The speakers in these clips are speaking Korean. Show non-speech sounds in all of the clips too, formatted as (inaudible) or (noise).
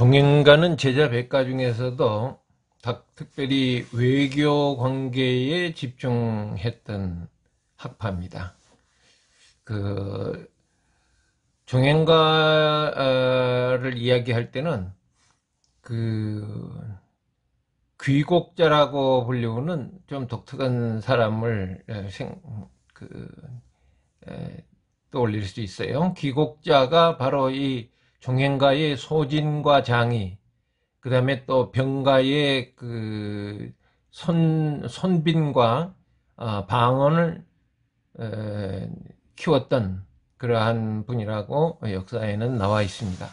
종행가는 제자 백가 중에서도 특별히 외교 관계에 집중했던 학파입니다. 그 정행가를 아, 이야기할 때는 그 귀곡자라고 불리우는 좀 독특한 사람을 생, 그, 떠올릴 수 있어요. 귀곡자가 바로 이 종행가의 소진과 장이 그 다음에 또 병가의 그 손, 손빈과 어, 방언을 어, 키웠던 그러한 분이라고 역사에는 나와 있습니다.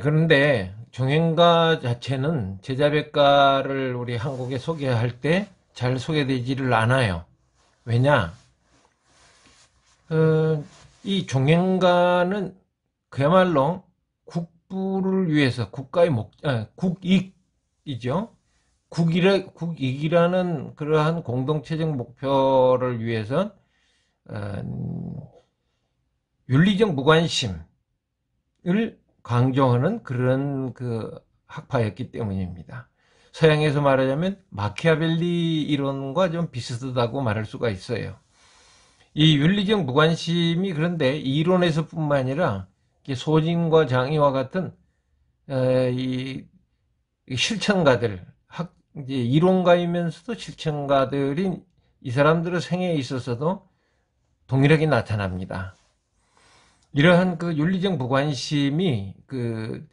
그런데 종행가 자체는 제자백가를 우리 한국에 소개할 때 잘 소개되지를 않아요. 왜냐? 어, 이 종행가는 그야말로 국부를 위해서 국가의 목, 아, 국익이죠. 국익, 국익이라는 그러한 공동체적 목표를 위해선 어, 윤리적 무관심을 강조하는 그런 그 학파였기 때문입니다. 서양에서 말하자면 마키아벨리 이론과 좀 비슷하다고 말할 수가 있어요. 이 윤리적 무관심이 그런데 이론에서뿐만 아니라 소진과 장희와 같은 어, 이 실천가들, 학, 이론가이면서도 실천가들인 이 사람들의 생애에 있어서도 동일하게 나타납니다. 이러한 그 윤리적 무관심이 그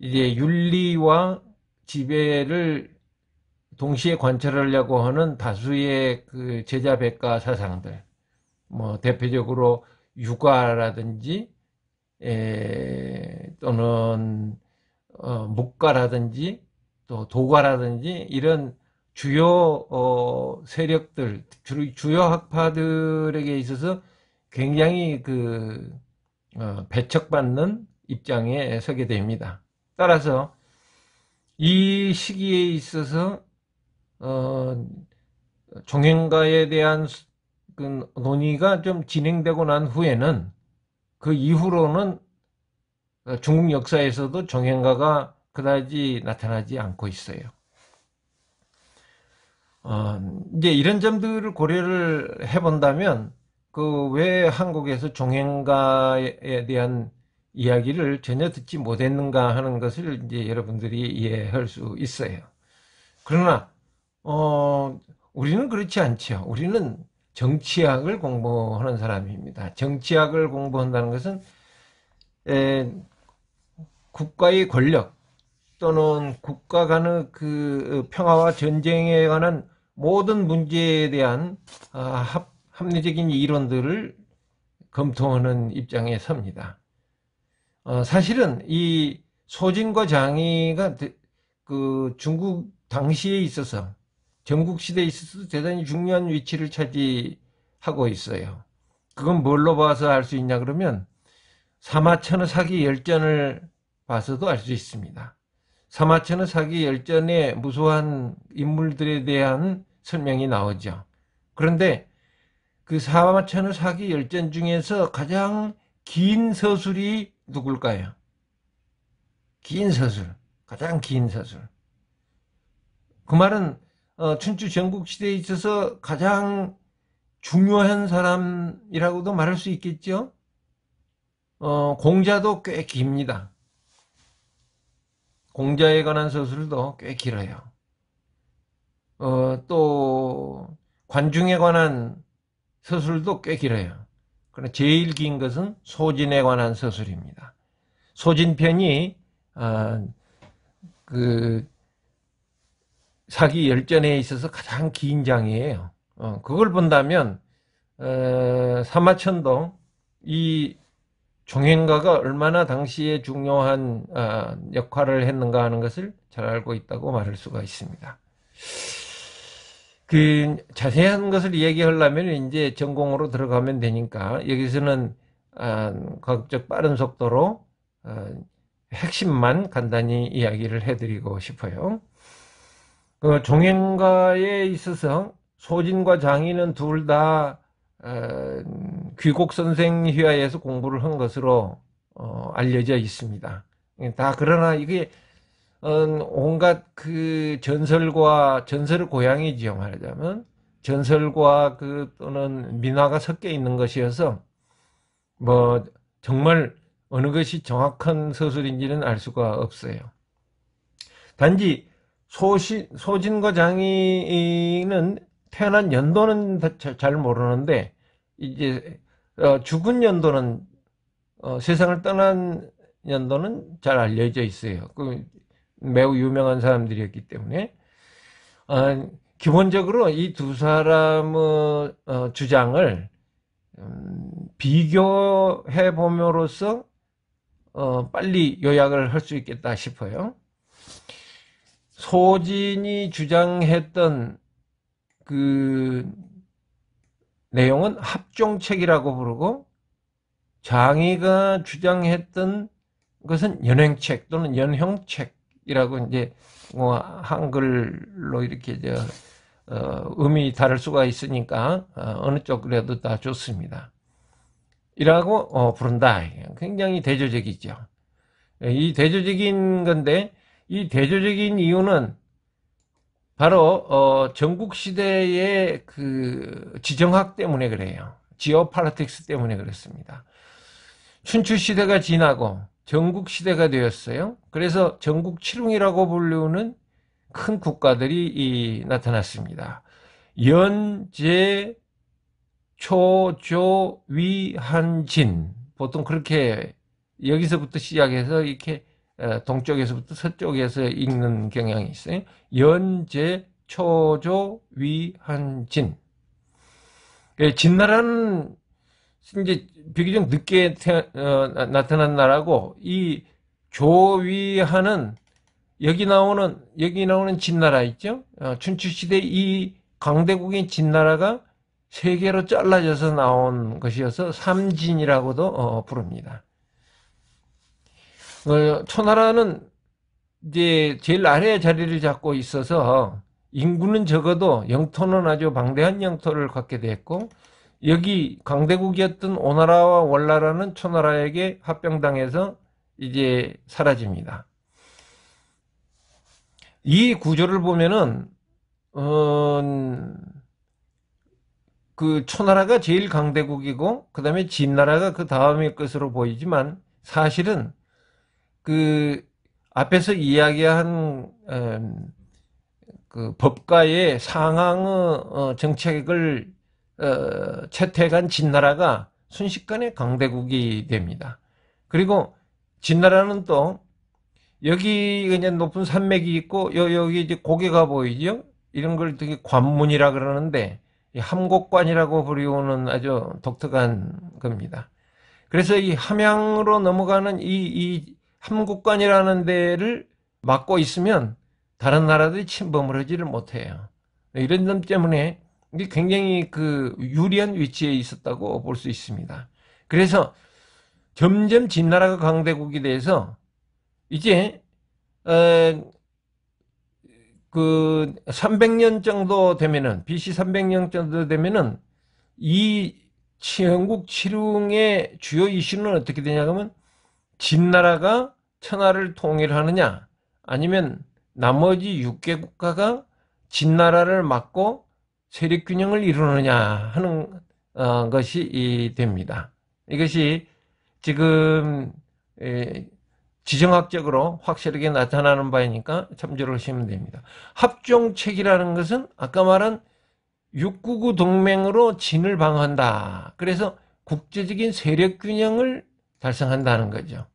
이제 윤리와 지배를 동시에 관찰하려고 하는 다수의 그 제자 백과 사상들, 뭐 대표적으로 육아라든지 에, 또는 어, 목가라든지 또 도가라든지 이런 주요 어, 세력들 주, 요 학파들에게 있어서 굉장히 그 어, 배척받는 입장에 서게 됩니다. 따라서 이 시기에 있어서 어, 종행가에 대한 그 논의가 좀 진행되고 난 후에는 그 이후로는 중국 역사에서도 정행가가 그다지 나타나지 않고 있어요. 어, 이제 이런 점들을 고려를 해본다면 그 왜 한국에서 종행가에 대한 이야기를 전혀 듣지 못했는가 하는 것을 이제 여러분들이 이해할 수 있어요. 그러나 어, 우리는 그렇지 않죠. 우리는 정치학을 공부하는 사람입니다. 정치학을 공부한다는 것은 에, 국가의 권력 또는 국가 간의 그 어, 평화와 전쟁에 관한 모든 문제에 대한 아, 합, 합리적인 이론들을 검토하는 입장에 섭니다. 어, 사실은 이 소진과 장이가 그 중국 당시에 있어서 전국시대에 있어서 대단히 중요한 위치를 차지하고 있어요. 그건 뭘로 봐서 알 수 있냐 그러면 사마천의 사기 열전을 봐서도 알 수 있습니다. 사마천의 사기 열전에 무수한 인물들에 대한 설명이 나오죠. 그런데 그 사마천의 사기 열전 중에서 가장 긴 서술이 누굴까요? 긴 서술. 가장 긴 서술. 그 말은 어, 춘추 전국시대에 있어서 가장 중요한 사람이라고도 말할 수 있겠죠. 어, 공자도 꽤 깁니다. 공자에 관한 서술도 꽤 길어요. 어, 또 관중에 관한 서술도 꽤 길어요. 그러나 제일 긴 것은 소진에 관한 서술입니다. 소진편이 아, 그 사기 열전에 있어서 가장 긴 장이에요. 어, 그걸 본다면 어, 사마천동 이 종행가가 얼마나 당시에 중요한 어, 역할을 했는가 하는 것을 잘 알고 있다고 말할 수가 있습니다. 그 자세한 것을 얘기하려면 이제 전공으로 들어가면 되니까 여기서는 아, 과학적 빠른 속도로 아, 핵심만 간단히 이야기를 해드리고 싶어요. 그 종행가에 있어서 소진과 장인은 둘다 어, 귀곡 선생 휘하에서 공부를 한 것으로 어, 알려져 있습니다. 예, 다 그러나 이게 어, 온갖 그 전설과 전설의 고향이지요 말하자면 전설과 그 또는 민화가 섞여 있는 것이어서 뭐 정말 어느 것이 정확한 서술인지는 알 수가 없어요. 단지 소시, 소진과 장인은 태어난 연도는 잘 모르는데 이제 어, 죽은 연도는 어, 세상을 떠난 연도는 잘 알려져 있어요. 그 매우 유명한 사람들이었기 때문에 아, 기본적으로 이 두 사람의 어, 주장을 음, 비교해 보며로써 어, 빨리 요약을 할 수 있겠다 싶어요. 소진이 주장했던 그 내용은 합종책이라고 부르고 장이가 주장했던 것은 연행책 또는 연형책이라고 이제 뭐 한글로 이렇게 저 어, 의미 다를 수가 있으니까 어, 느 쪽이라도 다 좋습니다. 이라고 어, 부른다. 굉장히 대조적이죠. 이 대조적인 건데 이 대조적인 이유는 바로 어, 전국 시대의 그 지정학 때문에 그래요. 지오팔라틱스 때문에 그렇습니다. 춘추 시대가 지나고 전국 시대가 되었어요. 그래서 전국 칠웅이라고 불리는 우큰 국가들이 이, 나타났습니다. 연제 초조 위한진 보통 그렇게 여기서부터 시작해서 이렇게 동쪽에서부터 서쪽에서 읽는 경향이 있어요. 연제 초조 위한진. 예, 진나라는 이제 비교적 늦게 태어, 어, 나타난 나라고 이 조위하는 여기 나오는 여기 나오는 진나라 있죠. 어, 춘추 시대 이 강대국인 진나라가 세 개로 잘라져서 나온 것이어서 삼진이라고도 어, 부릅니다. 어, 초나라는 이제 제일 아래에 자리를 잡고 있어서 인구는 적어도 영토는 아주 방대한 영토를 갖게 됐고 여기 강대국이었던 오나라와 월나라는 초나라에게 합병당해서 이제 사라집니다. 이 구조를 보면은 어, 그 초나라가 제일 강대국이고 그 다음에 진나라가 그 다음일 것으로 보이지만 사실은 그 앞에서 이야기한 음, 그법가의 상황의 어, 정책을 어, 채택한 진나라가 순식간에 강대국이 됩니다. 그리고 진나라는 또 여기 그냥 높은 산맥이 있고 여, 기 이제 고개가 보이죠. 이런 걸 되게 관문이라 그러는데 함곡관이라고 부르는 아주 독특한 겁니다. 그래서 이 함양으로 넘어가는 이, 이 함국관이라는 데를 막고 있으면 다른 나라들이 침범을 하지를 못해요. 이런 점 때문에 굉장히 그 유리한 위치에 있었다고 볼 수 있습니다. 그래서 점점 진나라가 강대국이 돼서 이제 어, 그 300년 정도 되면은 BC 300년 정도 되면은 이 영국 칠흥의 주요 이슈는 어떻게 되냐면 진나라가 천하를 통일하느냐 아니면 나머지 6개 국가가 진나라를 막고 세력균형을 이루느냐 하는 어, 것이 이, 됩니다. 이것이 지금 에, 지정학적으로 확실하게 나타나는 바이니까 참조를 하시면 됩니다. 합종책이라는 것은 아까 말한 699 동맹으로 진을 방한다 그래서 국제적인 세력균형을 달성한다는 거죠.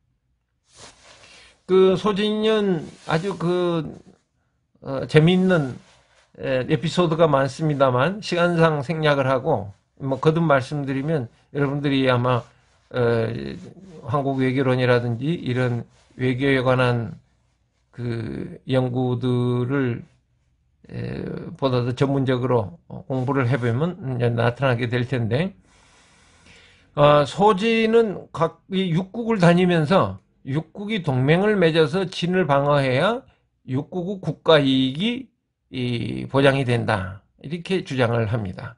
그 소진년 아주 그 어, 재미있는 에, 피소드가 많습니다만 시간상 생략을 하고 뭐 거듭 말씀드리면 여러분들이 아마 에, 한국 외교론이라든지 이런 외교에 관한 그 연구들을 에, 보다 더 전문적으로 공부를 해보면 나타나게 될 텐데 어, 소지는 각이 육국을 다니면서 육국이 동맹을 맺어서 진을 방어해야 육국의 국가 이익이 이, 보장이 된다. 이렇게 주장을 합니다.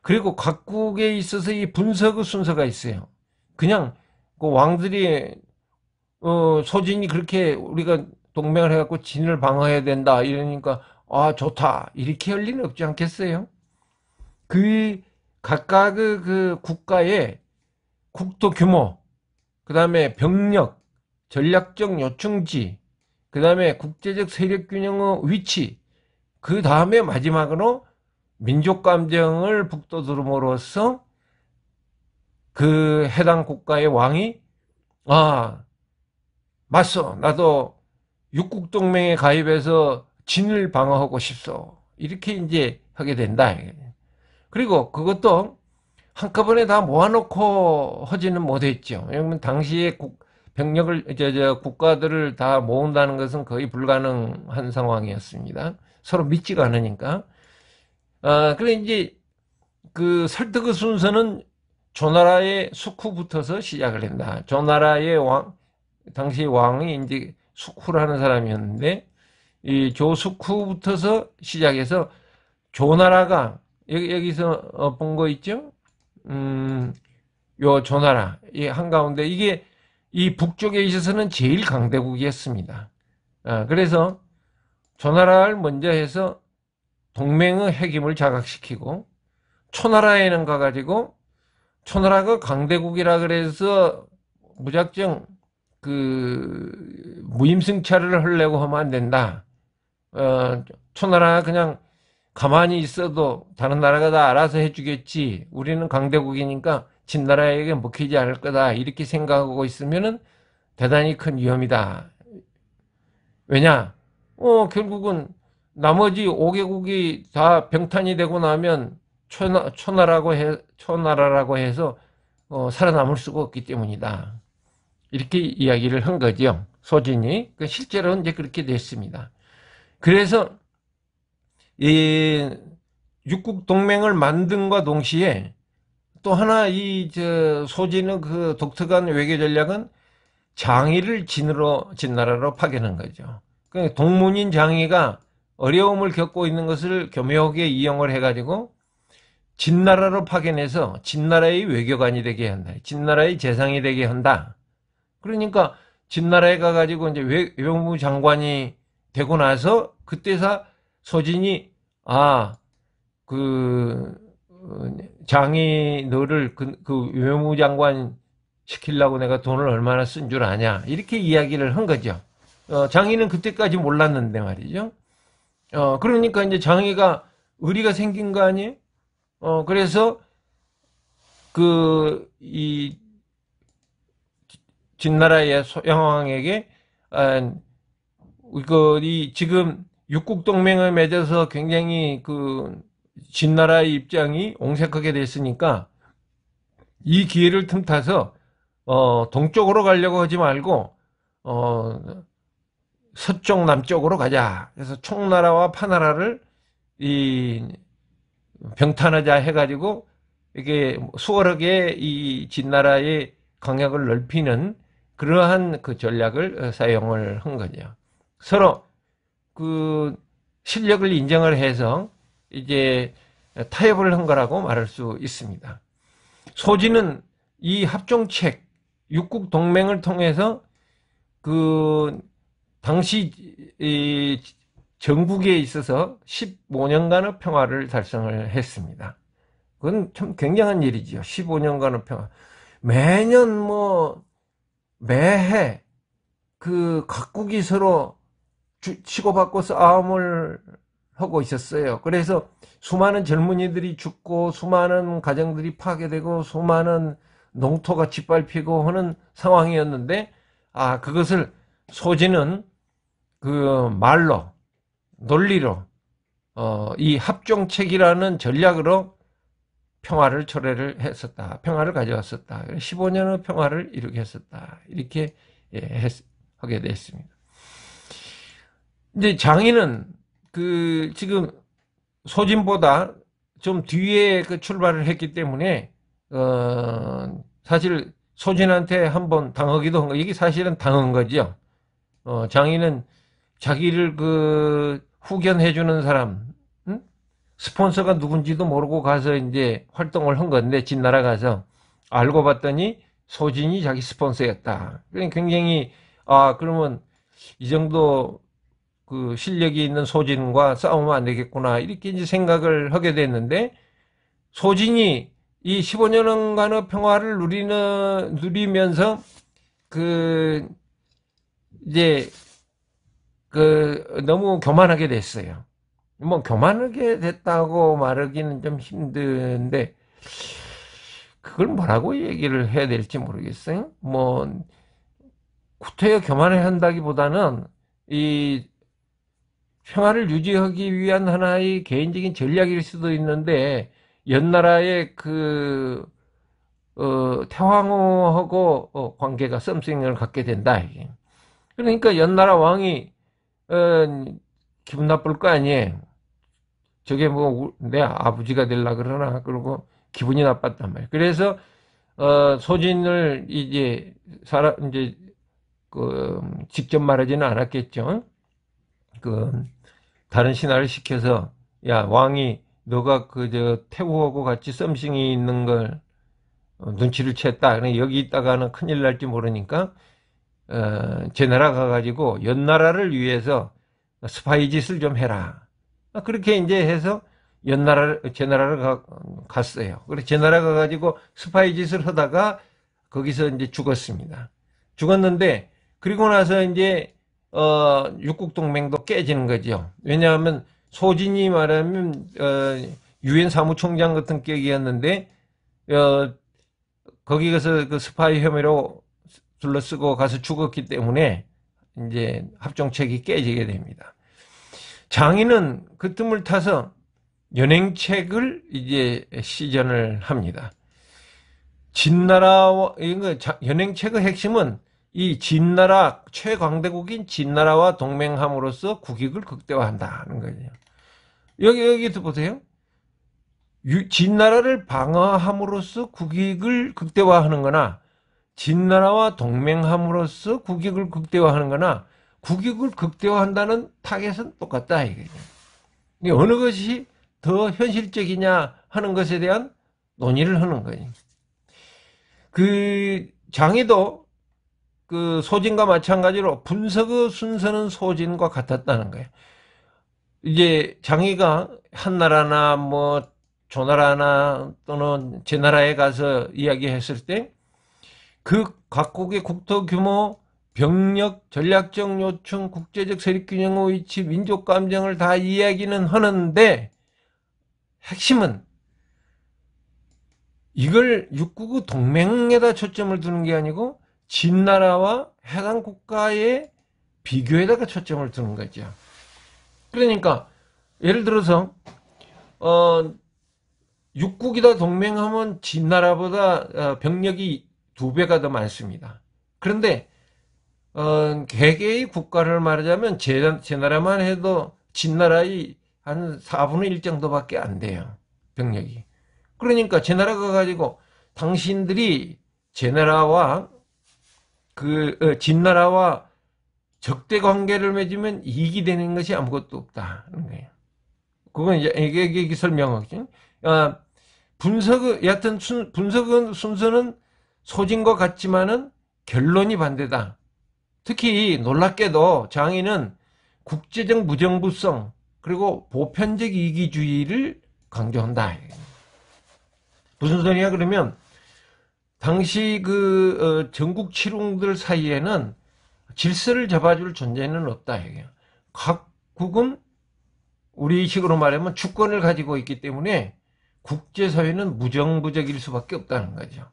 그리고 각국에 있어서 이 분석의 순서가 있어요. 그냥 그 왕들이 어, 소진이 그렇게 우리가 동맹을 해갖고 진을 방어해야 된다 이러니까 아 좋다 이렇게 할 리는 없지 않겠어요? 그 각각의 그국가에 국토 규모, 그 다음에 병력, 전략적 요충지, 그 다음에 국제적 세력 균형의 위치, 그 다음에 마지막으로 민족 감정을 북돋움으로써 그 해당 국가의 왕이 아 맞소 나도 육국 동맹에 가입해서 진을 방어하고 싶소 이렇게 이제 하게 된다. 그리고 그것도 한꺼번에 다 모아놓고 하지는 못했죠. 왜냐면 당시에 국, 병력을 이저 국가들을 다 모은다는 것은 거의 불가능한 상황이었습니다. 서로 믿지가 않으니까. 아, 그래 이제 그 설득의 순서는 조나라의 숙후부터서 시작을 한다. 조나라의 왕 당시 왕이 이제 숙후라는 사람이었는데 이 조숙후부터서 시작해서 조나라가 여기 여기서 본 거 있죠? 음, 요 조나라 이 한가운데 이게 이 북쪽에 있어서는 제일 강대국이었습니다. 아, 그래서 조나라를 먼저 해서 동맹의 핵임을 자각시키고 초나라에는 가가지고 초나라가 강대국이라 그래서 무작정 그 무임승차를 하려고 하면 안 된다. 어, 초나라 그냥 가만히 있어도 다른 나라가 다 알아서 해주겠지. 우리는 강대국이니까 진 나라에게 먹히지 않을 거다. 이렇게 생각하고 있으면은 대단히 큰 위험이다. 왜냐? 어, 결국은 나머지 5개국이 다 병탄이 되고 나면 초나, 초나라고 해, 초나라라고 해서 어, 살아남을 수가 없기 때문이다. 이렇게 이야기를 한 거죠. 소진이. 그 실제로 이제 그렇게 됐습니다. 그래서 이 육국 동맹을 만든과 동시에 또 하나 이저소진는그 독특한 외교 전략은 장의를 진으로 진나라로 파견한 거죠. 그러니까 동문인 장의가 어려움을 겪고 있는 것을 교묘하게 이용을 해가지고 진나라로 파견해서 진나라의 외교관이 되게 한다. 진나라의 재상이 되게 한다. 그러니까 진나라에 가가지고 이제 외, 외무장관이 되고 나서 그때서 소진이 아그 어, 장이 너를 그, 그 외무장관 시킬라고 내가 돈을 얼마나 쓴 줄 아냐 이렇게 이야기를 한 거죠. 어, 장인는 그때까지 몰랐는데 말이죠. 어, 그러니까 이제 장애가 의리가 생긴 거 아니에요? 어, 그래서 그 이 진나라의 소양왕에게 아, 이거 그, 이 지금 육국 동맹을 맺어서 굉장히 그 진나라의 입장이 옹색하게 됐으니까 이 기회를 틈타서 어, 동쪽으로 가려고 하지 말고 어, 서쪽 남쪽으로 가자. 그래서 총나라와 파나라를 이 병탄하자 해가지고 이게 수월하게 이 진나라의 강약을 넓히는 그러한 그 전략을 사용을 한 거죠. 서로 그 실력을 인정을 해서 이제 타협을 한 거라고 말할 수 있습니다. 소지는 이 합종책 육국 동맹을 통해서 그 당시 전국에 있어서 15년간의 평화를 달성을 했습니다. 그건 참 굉장한 일이지요. 15년간의 평화. 매년 뭐 매해 그 각국이 서로 치고받고 싸움을 하고 있었어요. 그래서 수많은 젊은이들이 죽고 수많은 가정들이 파괴되고 수많은 농토가 짓밟히고 하는 상황이었는데 아 그것을 소지는 그 말로 논리로 어, 이 합종책이라는 전략으로 평화를 초래를 했었다. 평화를 가져왔었다. 15년의 평화를 이루게 했었다. 이렇게 예, 했, 하게 됐습니다. 이제 장인은 그 지금 소진보다 좀 뒤에 그 출발을 했기 때문에 어 사실 소진한테 한번 당하기도 한 거. 이게 사실은 당한 거죠. 어 장인은 자기를 그 후견해 주는 사람 응? 스폰서가 누군지도 모르고 가서 이제 활동을 한 건데 진나라 가서 알고 봤더니 소진이 자기 스폰서였다. 그러니까 굉장히 아 그러면 이 정도 그 실력이 있는 소진과 싸우면 안 되겠구나 이렇게 이제 생각을 하게 됐는데 소진이 이 15년간의 평화를 누리는 누리면서 그 이제 그 너무 교만하게 됐어요. 뭐 교만하게 됐다고 말하기는 좀 힘든데 그걸 뭐라고 얘기를 해야 될지 모르겠어요. 뭐 구태여 교만을 한다기보다는 이 평화를 유지하기 위한 하나의 개인적인 전략일 수도 있는데 연나라의 그 어, 태왕후하고 어, 관계가 썸씽을 갖게 된다. 그러니까 연나라 왕이 어, 기분 나쁠 거 아니에요. 저게 뭐 내 아버지가 될라 그러나 그러고 기분이 나빴단 말이에요. 그래서 어, 소진을 이제 사람 이제 그 직접 말하지는 않았겠죠. 그 다른 신하를 시켜서 야 왕이 너가 그 저태우하고 같이 썸씽이 있는 걸 어, 눈치를 챘다. 그래 그러니까 여기 있다가는 큰일 날지 모르니까 어, 제 나라 가가지고 연나라를 위해서 스파이 짓을 좀 해라. 아, 그렇게 이제 해서 연나라 를제 나라를 가, 갔어요. 그래제 나라 가가지고 스파이 짓을 하다가 거기서 이제 죽었습니다. 죽었는데 그리고 나서 이제 어, 육국 동맹도 깨지는 거죠. 왜냐하면 소진이 말하면 어, 유엔 사무총장 같은 격이었는데 어, 거기 가서 그 스파이 혐의로 둘러쓰고 가서 죽었기 때문에 이제 합정책이 깨지게 됩니다. 장인은 그 틈을 타서 연행책을 이제 시전을 합니다. 진나라 와 연행책의 핵심은 이 진나라 최강대국인 진나라와 동맹함으로써 국익을 극대화한다는 거예요. 여기 여기도 보세요. 유, 진나라를 방어함으로써 국익을 극대화하는거나 진나라와 동맹함으로써 국익을 극대화하는거나 국익을 극대화한다는 타겟은 똑같다 이거예요. 이게 어느 것이 더 현실적이냐 하는 것에 대한 논의를 하는 거예요. 그 장이도 그 소진과 마찬가지로 분석의 순서는 소진과 같았다는 거예요. 이제 장이가 한나라나 뭐 조나라나 또는 제 나라에 가서 이야기했을 때 그 각국의 국토 규모, 병력, 전략적 요청, 국제적 세력균형의 위치, 민족 감정을 다 이야기는 하는데 핵심은 이걸 육국의 동맹에다 초점을 두는 게 아니고 진나라와 해당 국가의 비교에다가 초점을 두는 거죠. 그러니까 예를 들어서 어 육국이다 동맹하면 진나라보다 어, 병력이 두 배가 더 많습니다. 그런데 어, 개개의 국가를 말하자면 제, 제 나라만 해도 진나라의 한 4분의 1 정도밖에 안 돼요. 병력이. 그러니까 제 나라가 가지고 당신들이 제 나라와 그 어, 진나라와 적대 관계를 맺으면 이익이 되는 것이 아무것도 없다는 거예요. 그건 이제 이게, 이게 설명하죠. 아, 분석은 여하튼 순, 분석은 순서는 소진 것 같지만은 결론이 반대다. 특히 놀랍게도 장인은 국제적 무정부성 그리고 보편적 이기주의를 강조한다. 무슨 소리냐 그러면 당시 그 어, 전국 칠웅들 사이에는 질서를 잡아줄 존재는 없다. 각국은 우리식으로 말하면 주권을 가지고 있기 때문에 국제사회는 무정부적일 수밖에 없다는 거죠.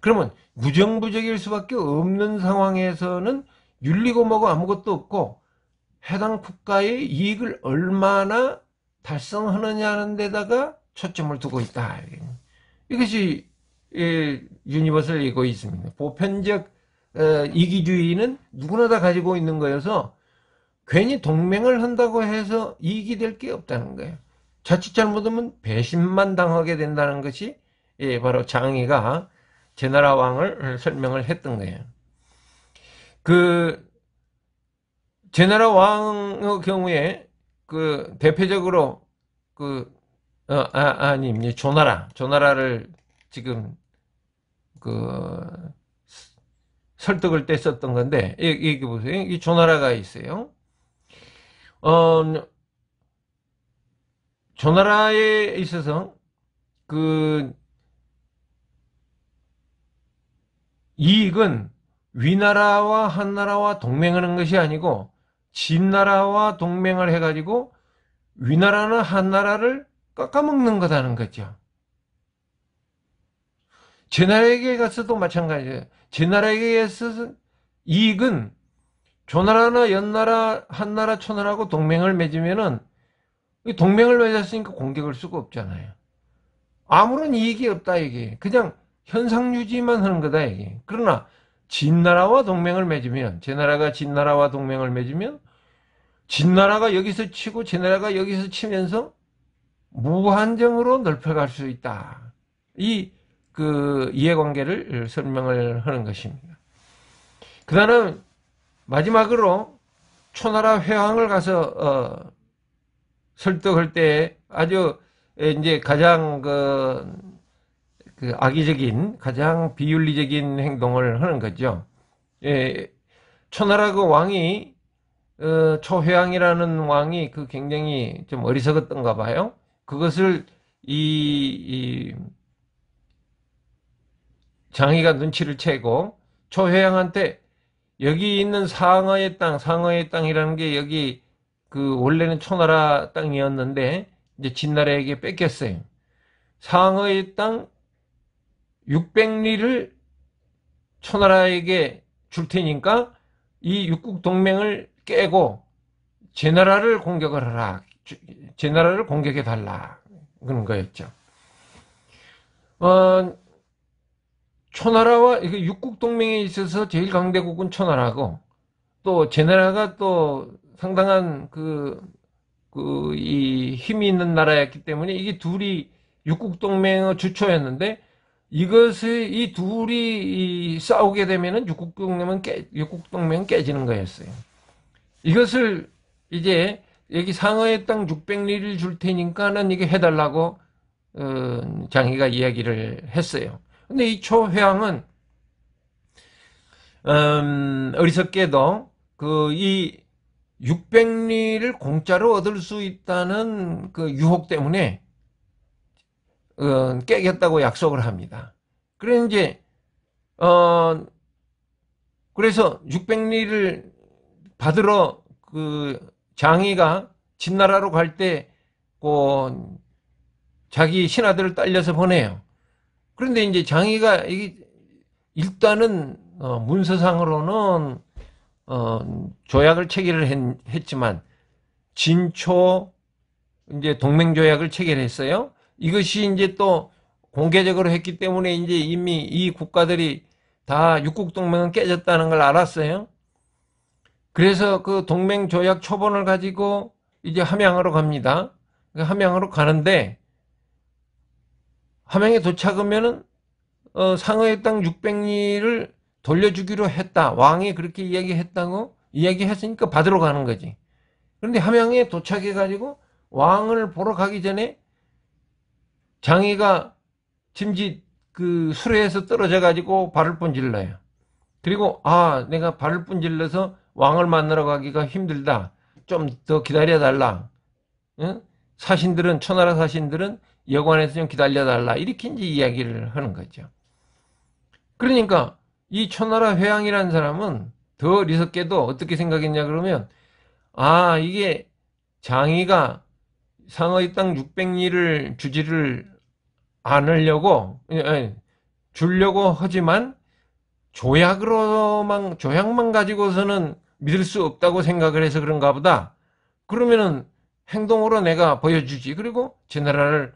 그러면 무정부적일 수밖에 없는 상황에서는 윤리고 뭐고 아무것도 없고 해당 국가의 이익을 얼마나 달성하느냐는 데다가 초점을 두고 있다. 이것이 예, 유니버스를 이고 있습니다. 보편적 어, 이기주의는 누구나 다 가지고 있는 거여서 괜히 동맹을 한다고 해서 이익이 될 게 없다는 거예요. 자칫 잘못하면 배신만 당하게 된다는 것이 예, 바로 장이가 제나라 왕을 설명을 했던 거예요. 그 제나라 왕의 경우에 그 대표적으로 그 어, 아, 아니, 예, 조나라, 조나라를 지금 그 설득을 때었던 건데 여기 예, 보세요. 이 조나라가 있어요. 어 조나라에 있어서 그 이익은 위나라와 한나라와 동맹하는 것이 아니고 진나라와 동맹을 해가지고 위나라는 한나라를 깎아먹는 거다는 거죠. 제 나라에게 가서도 마찬가지예요. 제 나라에게 가서 이익은 조나라나 연나라, 한나라, 초나라고 동맹을 맺으면은 동맹을 맺었으니까 공격할 수가 없잖아요. 아무런 이익이 없다 이게. 그냥 현상 유지만 하는 거다 이게. 그러나 진나라와 동맹을 맺으면 제 나라가 진나라와 동맹을 맺으면 진나라가 여기서 치고 제 나라가 여기서 치면서 무한정으로 넓혀갈 수 있다. 이그 이해관계를 설명을 하는 것입니다. 그 다음 마지막으로 초나라 회왕을 가서 어, 설득할 때 아주 이제 가장 그, 그 악의적인 가장 비윤리적인 행동을 하는 거죠. 예, 초나라 그 왕이 어, 초회왕이라는 왕이 그 굉장히 좀 어리석었던가 봐요. 그것을 이, 이 장이가 눈치를 채고 초회양한테 여기 있는 상하의 땅, 상하의 땅이라는 게 여기 그 원래는 초나라 땅이었는데 이제 진나라에게 뺏겼어요. 상하의 땅 600리를 초나라에게 줄 테니까 이 육국 동맹을 깨고 제 나라를 공격을 하라. 제 나라를 공격해 달라. 그런 거였죠. 어, 초나라와 육국 동맹에 있어서 제일 강대국은 초나라고 또 제나라가 또 상당한 그, 그, 이 힘이 있는 나라였기 때문에 이게 둘이 육국 동맹의 주초였는데 이것을 이 둘이 이 싸우게 되면은 육국 동맹은 깨, 육국 동맹 깨지는 거였어요. 이것을 이제 여기 상어의 땅 600리를 줄 테니까는 이게 해달라고 어, 장희가 이야기를 했어요. 근데 이초회왕은 음, 어리석게도 그 이 600리를 공짜로 얻을 수 있다는 그 유혹 때문에 어, 깨겠다고 약속을 합니다. 그래 이제 어 그래서 600리를 받으러 그 장이가 진나라로 갈때그 자기 신하들을 딸려서 보내요. 그런데 이제 장이가 이게 일단은 어, 문서상으로는 어, 조약을 체결을 했, 지만 진초 이제 동맹 조약을 체결했어요. 이것이 이제 또 공개적으로 했기 때문에 이제 이미 이 국가들이 다 육국 동맹은 깨졌다는 걸 알았어요. 그래서 그 동맹 조약 초본을 가지고 이제 함양으로 갑니다. 그 함양으로 가는데 함양에 도착하면은 어, 상하의 땅 600리를 돌려주기로 했다. 왕이 그렇게 이야기했다고 이야기했으니까 받으러 가는 거지. 그런데 함양에 도착해 가지고 왕을 보러 가기 전에 장애가 짐짓 그 수레에서 떨어져 가지고 발을 뿐질러요. 그리고 아 내가 발을 뿐질러서 왕을 만나러 가기가 힘들다. 좀 더 기다려 달라. 응? 사신들은 천하라 사신들은 여관에서 좀 기다려달라 이렇게 이제 이야기를 하는 거죠. 그러니까 이 초나라 회왕이라는 사람은 더 리석게도 어떻게 생각했냐 그러면 아 이게 장이가 상의 땅 600리를 주지를 않으려고 줄려고 예, 예, 하지만 조약으로만 조약만 가지고서는 믿을 수 없다고 생각을 해서 그런가 보다. 그러면은 행동으로 내가 보여주지. 그리고 제 나라를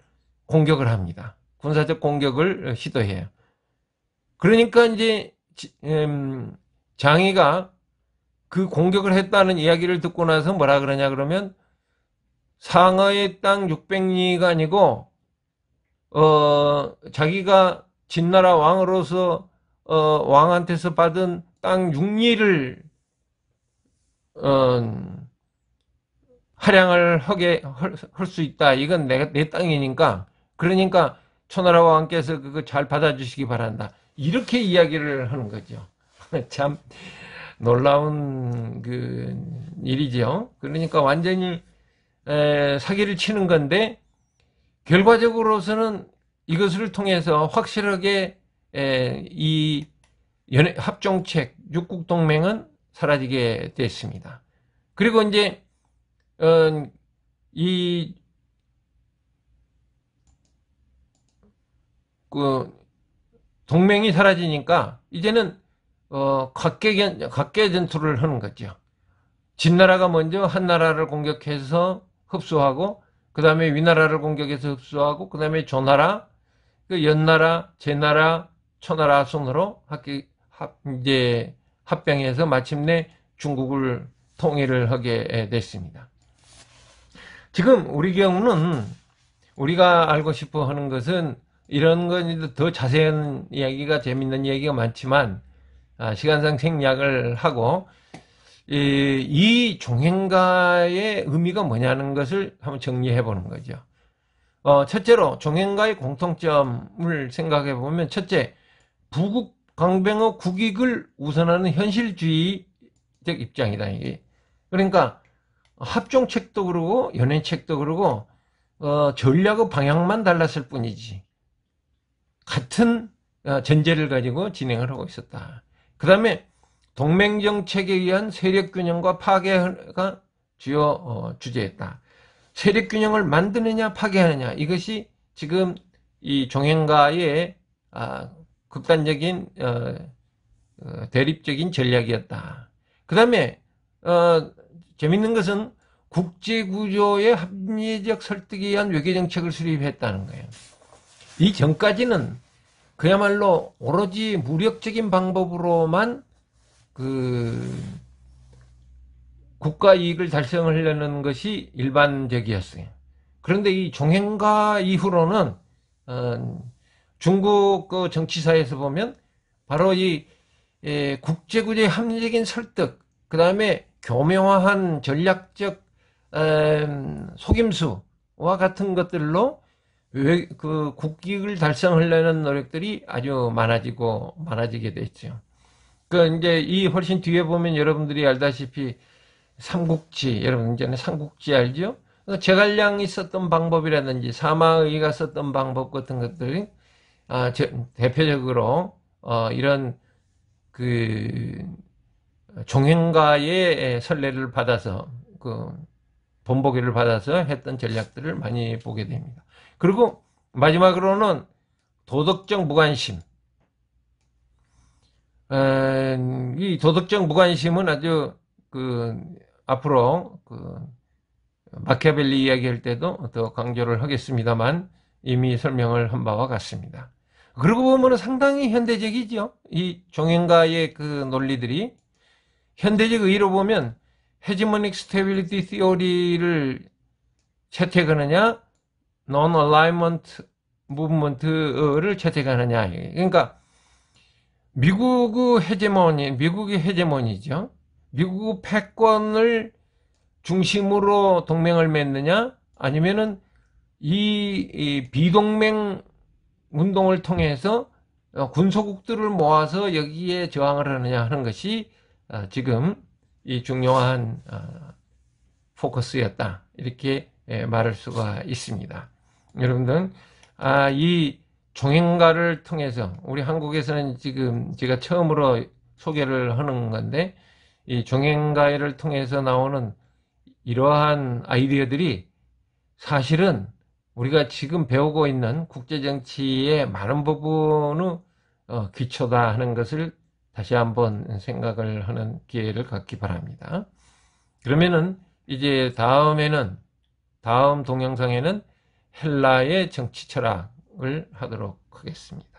공격을 합니다. 군사적 공격을 시도해요. 그러니까 이제 음, 장이가 그 공격을 했다는 이야기를 듣고 나서 뭐라 그러냐 그러면 상하의 땅 600리가 아니고 어 자기가 진나라 왕으로서 어 왕한테서 받은 땅 6리를 어 할양을 하게 할 수 있다. 이건 내가 내 땅이니까 그러니까 천하라 왕께서 그거 잘 받아주시기 바란다. 이렇게 이야기를 하는 거죠. (laughs) 참 놀라운 그 일이죠. 그러니까 완전히 에, 사기를 치는 건데 결과적으로서는 이것을 통해서 확실하게 에, 이 연애, 합종책 육국 동맹은 사라지게 됐습니다. 그리고 이제 어, 이그 동맹이 사라지니까 이제는 어, 각계 각계 전투를 하는 거죠. 진나라가 먼저 한나라를 공격해서 흡수하고 그 다음에 위나라를 공격해서 흡수하고 그 다음에 조나라, 그 연나라, 제나라, 초나라 순으로 합기 합 이제 합병해서 마침내 중국을 통일을 하게 됐습니다. 지금 우리 경우는 우리가 알고 싶어 하는 것은 이런 건 더 자세한 이야기가 재밌는 이야기가 많지만 아, 시간상 생략을 하고 이, 이 종행가의 의미가 뭐냐는 것을 한번 정리해 보는 거죠. 어, 첫째로 종행가의 공통점을 생각해 보면 첫째 부국 광병호 국익을 우선하는 현실주의적 입장이다 이게. 그러니까 합종책도 그러고 연예책도 그러고 어, 전략의 방향만 달랐을 뿐이지 같은 어, 전제를 가지고 진행을 하고 있었다. 그 다음에 동맹정책에 의한 세력균형과 파괴가 주요 어, 주제였다. 세력균형을 만드느냐 파괴하느냐 이것이 지금 이 종행가의 아, 극단적인 어, 대립적인 전략이었다. 그 다음에 어, 재밌는 것은 국제구조의 합리적 설득에 의한 외교정책을 수립했다는 거예요. 이 전까지는 그야말로 오로지 무력적인 방법으로만 그 국가 이익을 달성하려는 것이 일반적이었어요. 그런데 이 종횡가 이후로는 어, 중국 그 정치사에서 보면 바로 이 에, 국제구제 합리적인 설득, 그 다음에 교묘한 전략적 에, 음, 속임수와 같은 것들로 외, 그 국익을 달성하려는 노력들이 아주 많아지고 많아지게 됐죠. 그러 그러니까 이제 이 훨씬 뒤에 보면 여러분들이 알다시피 삼국지 여러분 이제는 삼국지 알죠? 제갈량이 썼던 방법이라든지 사마의가 썼던 방법 같은 것들이 아, 제, 대표적으로 어, 이런 그 종행가의 선례를 받아서 그 본보기를 받아서 했던 전략들을 많이 보게 됩니다. 그리고 마지막으로는 도덕적 무관심. 에, 이 도덕적 무관심은 아주 그 앞으로 그 마키아벨리 이야기할 때도 더 강조를 하겠습니다만 이미 설명을 한 바와 같습니다. 그러고 보면 상당히 현대적이죠. 이 종행가의 그 논리들이 현대적 의로 보면 헤지모닉 스테빌리티 시오리를 채택하느냐 non-alignment 무브먼트를 채택하느냐. 그러니까 미국의 헤제모니, 미국의 헤제모니죠. 미국 패권을 중심으로 동맹을 맺느냐, 아니면은 이, 이 비동맹 운동을 통해서 군소국들을 모아서 여기에 저항을 하느냐 하는 것이 어, 지금 이 중요한 어, 포커스였다 이렇게 예, 말할 수가 있습니다. 음. 여러분들 아, 이 종횡가를 통해서 우리 한국에서는 지금 제가 처음으로 소개를 하는 건데 이 종횡가를 통해서 나오는 이러한 아이디어들이 사실은 우리가 지금 배우고 있는 국제정치의 많은 부분의 어, 기초다 하는 것을 다시 한번 생각을 하는 기회를 갖기 바랍니다. 그러면은 이제 다음에는 다음 동영상에는 헬라의 정치 철학을 하도록 하겠습니다.